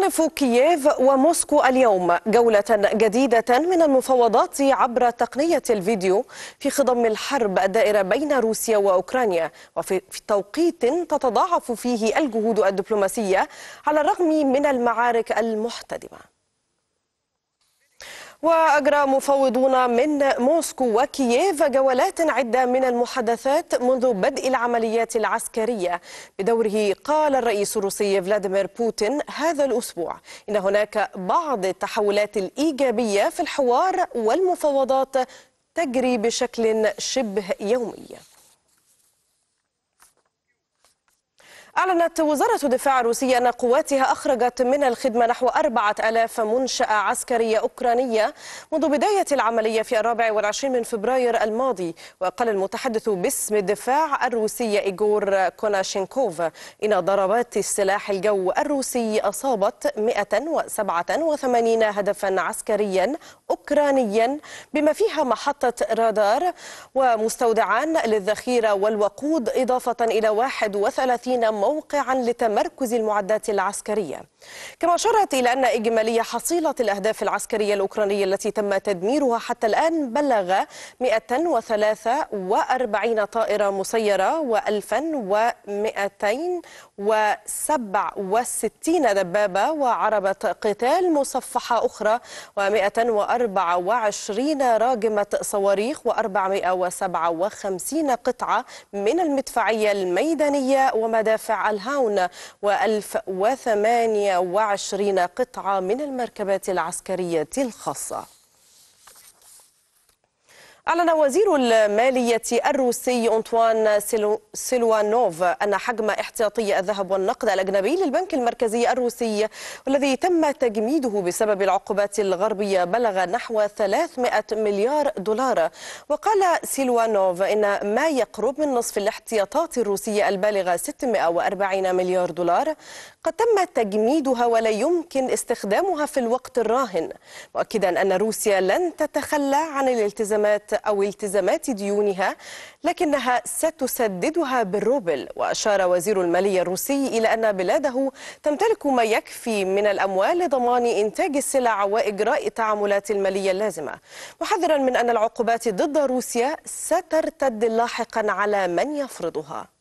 تستأنف كييف وموسكو اليوم جولة جديدة من المفاوضات عبر تقنية الفيديو في خضم الحرب الدائرة بين روسيا وأوكرانيا وفي توقيت تتضاعف فيه الجهود الدبلوماسية على الرغم من المعارك المحتدمة وأجرى مفوضون من موسكو وكييف جولات عدة من المحادثات منذ بدء العمليات العسكرية بدوره قال الرئيس الروسي فلاديمير بوتين هذا الأسبوع إن هناك بعض التحولات الإيجابية في الحوار والمفاوضات تجري بشكل شبه يومي أعلنت وزارة الدفاع الروسية أن قواتها أخرجت من الخدمة نحو 4000 منشأة عسكرية أوكرانية منذ بداية العملية في الرابع والعشرين من فبراير الماضي وقال المتحدث باسم الدفاع الروسي إيغور كوناشينكوف إن ضربات السلاح الجو الروسي أصابت 187 هدفا عسكريا أوكرانيا بما فيها محطة رادار ومستودعان للذخيرة والوقود إضافة إلى 31 موقعا لتمركز المعدات العسكرية كما أشارت إلى أن إجمالية حصيلة الأهداف العسكرية الأوكرانية التي تم تدميرها حتى الآن بلغ 143 طائرة مسيرة و1267 دبابة وعربة قتال مصفحة أخرى و104 24 راجمة صواريخ و457 قطعة من المدفعية الميدانية ومدافع الهاون و1028 قطعة من المركبات العسكرية الخاصة أعلن وزير المالية الروسي أنطوان سيلوانوف أن حجم احتياطي الذهب والنقد الأجنبي للبنك المركزي الروسي والذي تم تجميده بسبب العقوبات الغربية بلغ نحو 300 مليار دولار وقال سيلوانوف إن ما يقرب من نصف الاحتياطات الروسية البالغة 640 مليار دولار قد تم تجميدها ولا يمكن استخدامها في الوقت الراهن مؤكدا أن روسيا لن تتخلى عن الالتزامات أو التزامات ديونها لكنها ستسددها بالروبل وأشار وزير المالية الروسي إلى أن بلاده تمتلك ما يكفي من الأموال لضمان إنتاج السلع وإجراء التعاملات المالية اللازمة محذرا من أن العقوبات ضد روسيا سترتد لاحقا على من يفرضها